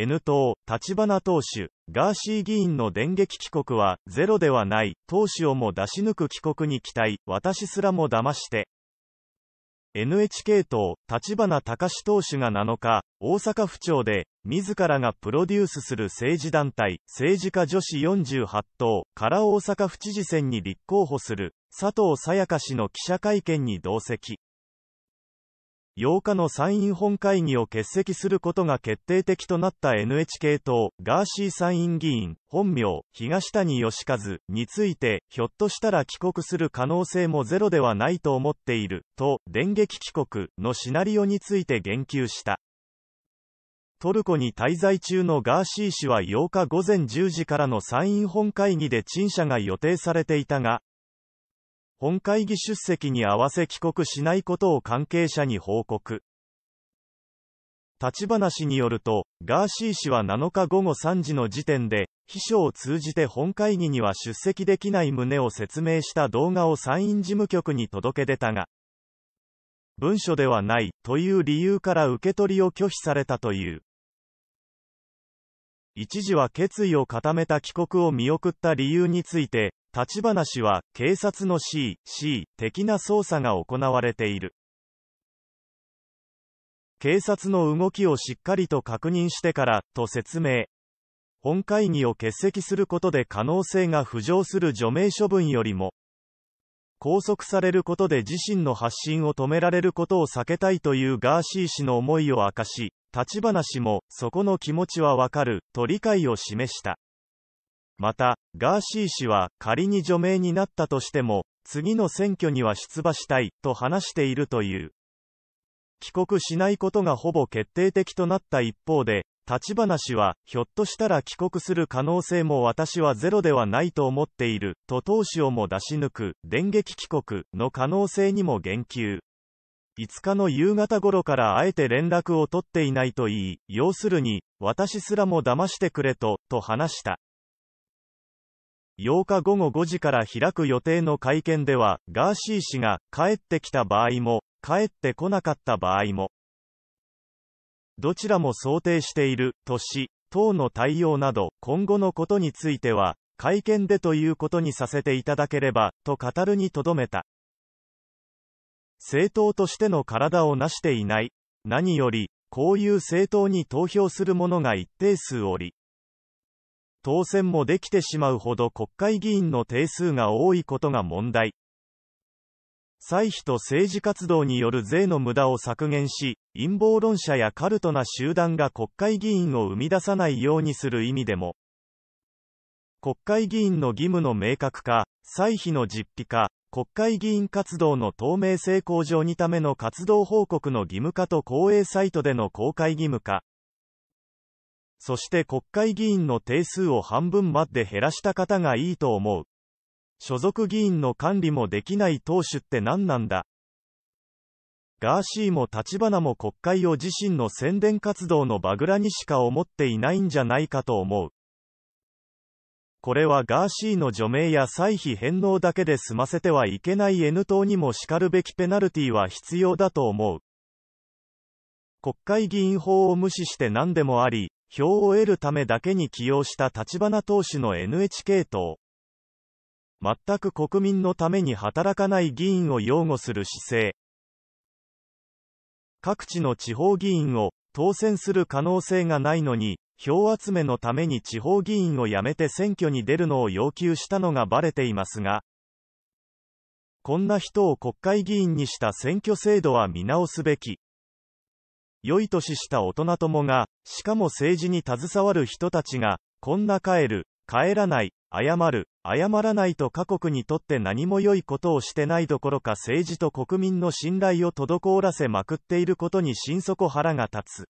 N 党、立花党首、ガーシー議員の電撃帰国は、ゼロではない、党首をも出し抜く帰国に期待、私すらも騙して。NHK 党、立花隆党首が7日、大阪府庁で、自らがプロデュースする政治団体、政治家女子48党から大阪府知事選に立候補する、佐藤さやか氏の記者会見に同席。8日の参院本会議を欠席することが決定的となった NHK 党、ガーシー参院議員、本名、東谷義和について、ひょっとしたら帰国する可能性もゼロではないと思っている、と、電撃帰国のシナリオについて言及した。トルコに滞在中のガーシー氏は8日午前10時からの参院本会議で陳謝が予定されていたが、本会議出席に合わせ帰国しないことを関係者に報告。立花氏によると、ガーシー氏は7日午後3時の時点で、秘書を通じて本会議には出席できない旨を説明した動画を参院事務局に届け出たが、文書ではないという理由から受け取りを拒否されたという。一時は決意を固めた帰国を見送った理由について、立花氏は、警察の C、C 的な捜査が行われている。警察の動きをしっかりと確認してから、と説明。本会議を欠席することで可能性が浮上する除名処分よりも、拘束されることで自身の発信を止められることを避けたいというガーシー氏の思いを明かし、立花氏も、そこの気持ちはわかる、と理解を示した。また、ガーシー氏は、仮に除名になったとしても、次の選挙には出馬したい、と話しているという。帰国しないことがほぼ決定的となった一方で、立花氏は、ひょっとしたら帰国する可能性も私はゼロではないと思っている、と投資をも出し抜く、電撃帰国の可能性にも言及。5日の夕方頃からあえて連絡を取っていないといい、要するに、私すらも騙してくれと、と話した。8日午後5時から開く予定の会見では、ガーシー氏が帰ってきた場合も、帰ってこなかった場合も、どちらも想定している、とし、党の対応など、今後のことについては、会見でということにさせていただければ、と語るにとどめた。政党としての体を成していない。何より、こういう政党に投票する者が一定数おり、当選もできてしまうほど国会議員の定数が多いことが問題。歳費と政治活動による税の無駄を削減し、陰謀論者やカルトな集団が国会議員を生み出さないようにする意味でも、国会議員の義務の明確化、歳費の実費化、国会議員活動の透明性向上にための活動報告の義務化と公営サイトでの公開義務化。そして国会議員の定数を半分まで減らした方がいいと思う。所属議員の管理もできない党首って何なんだガーシーも立花も国会を自身の宣伝活動のバグラにしか思っていないんじゃないかと思う。これはガーシーの除名や歳費返納だけで済ませてはいけない N 党にもしかるべきペナルティは必要だと思う。国会議員法を無視して何でもあり、票を得るためだけに起用した立花党首の NHK 党。全く国民のために働かない議員を擁護する姿勢。各地の地方議員を当選する可能性がないのに、票集めのために地方議員を辞めて選挙に出るのを要求したのがバレていますが、こんな人を国会議員にした選挙制度は見直すべき。良い年した大人ともが、しかも政治に携わる人たちが、こんな帰る、帰らない、謝る、謝らないと他国にとって何も良いことをしてないどころか政治と国民の信頼を滞らせまくっていることに心底腹が立つ。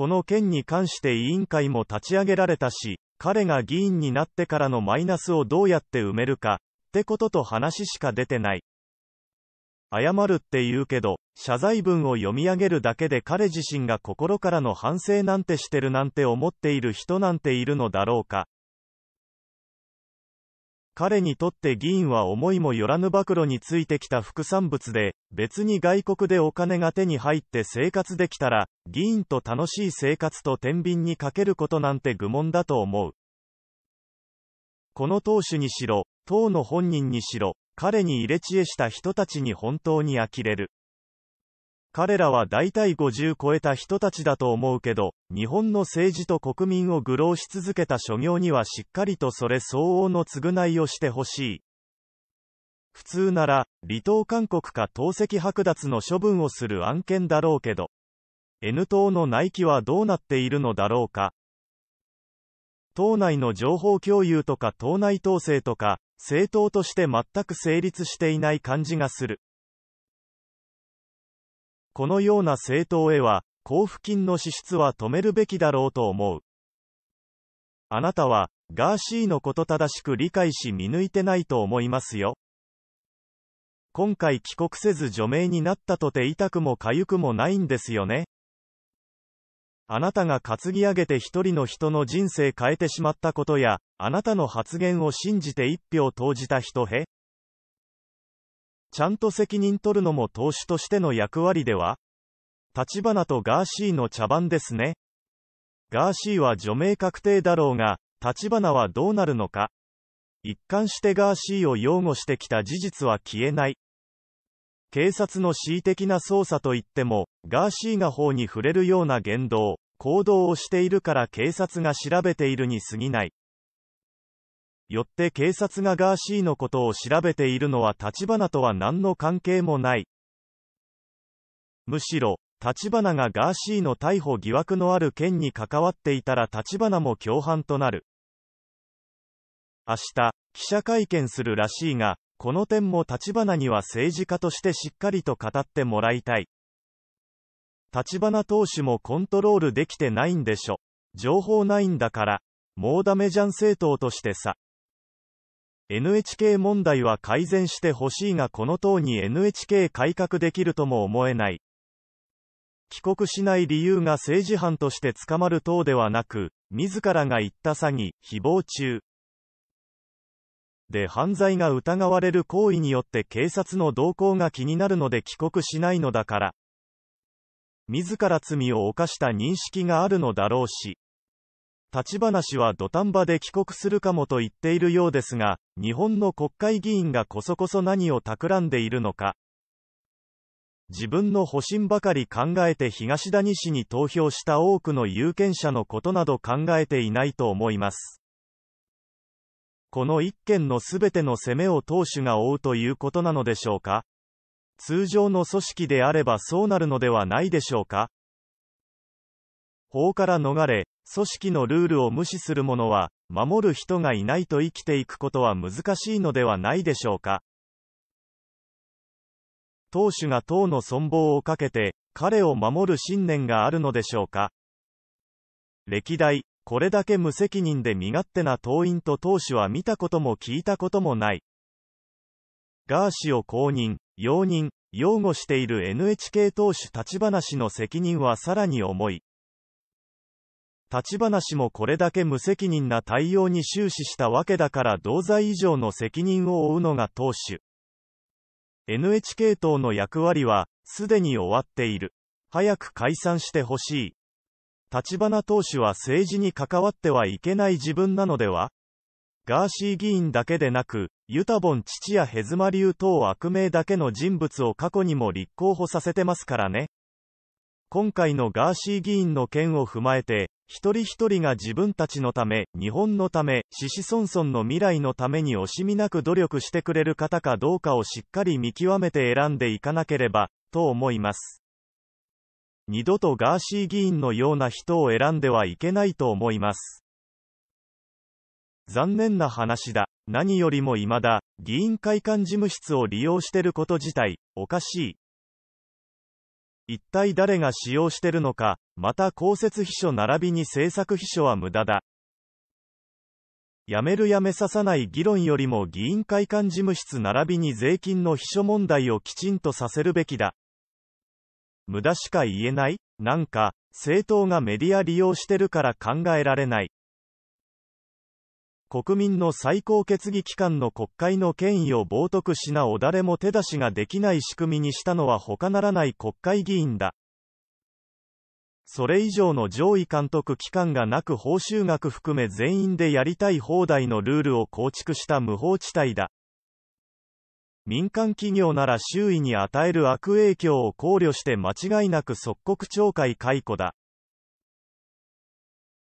この件に関して委員会も立ち上げられたし、彼が議員になってからのマイナスをどうやって埋めるか、ってことと話しか出てない。謝るって言うけど、謝罪文を読み上げるだけで彼自身が心からの反省なんてしてるなんて思っている人なんているのだろうか。彼にとって議員は思いもよらぬ暴露についてきた副産物で、別に外国でお金が手に入って生活できたら、議員と楽しい生活と天秤にかけることなんて愚問だと思う。この党首にしろ、党の本人にしろ、彼に入れ知恵した人たちに本当に呆れる。彼らは大体50超えた人たちだと思うけど、日本の政治と国民を愚弄し続けた諸行にはしっかりとそれ相応の償いをしてほしい。普通なら、離党勧告か党籍剥奪の処分をする案件だろうけど、N 党の内規はどうなっているのだろうか。党内の情報共有とか党内統制とか、政党として全く成立していない感じがする。このような政党へは、交付金の支出は止めるべきだろうと思う。あなたは、ガーシーのこと正しく理解し見抜いてないと思いますよ。今回帰国せず除名になったとて痛くも痒くもないんですよね。あなたが担ぎ上げて一人の人の人生変えてしまったことや、あなたの発言を信じて一票投じた人へちゃんと責任取るのも投手としての役割では立花とガーシーの茶番ですね。ガーシーは除名確定だろうが、立花はどうなるのか。一貫してガーシーを擁護してきた事実は消えない。警察の恣意的な捜査といっても、ガーシーが法に触れるような言動、行動をしているから警察が調べているに過ぎない。よって警察がガーシーのことを調べているのは立花とは何の関係もない。むしろ、立花がガーシーの逮捕疑惑のある件に関わっていたら立花も共犯となる。明日、記者会見するらしいが、この点も立花には政治家としてしっかりと語ってもらいたい。立花投手もコントロールできてないんでしょ。情報ないんだから、もうダメじゃん政党としてさ。NHK 問題は改善してほしいがこの党に NHK 改革できるとも思えない。帰国しない理由が政治犯として捕まる党ではなく、自らが言った詐欺、誹謗中。で犯罪が疑われる行為によって警察の動向が気になるので帰国しないのだから。自ら罪を犯した認識があるのだろうし。立ち話は土壇場で帰国するかもと言っているようですが、日本の国会議員がこそこそ何を企んでいるのか。自分の保身ばかり考えて東谷氏に投票した多くの有権者のことなど考えていないと思います。この一件のすべての攻めを党首が負うということなのでしょうか通常の組織であればそうなるのではないでしょうか法から逃れ、組織のルールを無視する者は、守る人がいないと生きていくことは難しいのではないでしょうか。党首が党の存亡をかけて、彼を守る信念があるのでしょうか。歴代、これだけ無責任で身勝手な党員と党首は見たことも聞いたこともない。ガーシを公認、容認、擁護している NHK 党首立花氏の責任はさらに重い。立ち話もこれだけ無責任な対応に終始したわけだから同罪以上の責任を負うのが党首。NHK 党の役割は、すでに終わっている。早く解散してほしい。立花党首は政治に関わってはいけない自分なのではガーシー議員だけでなく、ユタボン父やヘズマ流等悪名だけの人物を過去にも立候補させてますからね。今回のガーシー議員の件を踏まえて、一人一人が自分たちのため、日本のため、シシソンソンの未来のために惜しみなく努力してくれる方かどうかをしっかり見極めて選んでいかなければ、と思います。二度とガーシー議員のような人を選んではいけないと思います。残念な話だ。何よりも未だ、議員会館事務室を利用してること自体、おかしい。一体誰が使用してるのか、また公設秘書並びに政策秘書は無駄だ。やめるやめささない議論よりも議員会館事務室並びに税金の秘書問題をきちんとさせるべきだ。無駄しか言えないなんか、政党がメディア利用してるから考えられない。国民の最高決議機関の国会の権威を冒涜しなお誰も手出しができない仕組みにしたのは他ならない国会議員だ。それ以上の上位監督機関がなく報酬額含め全員でやりたい放題のルールを構築した無法地帯だ。民間企業なら周囲に与える悪影響を考慮して間違いなく即刻懲戒解雇だ。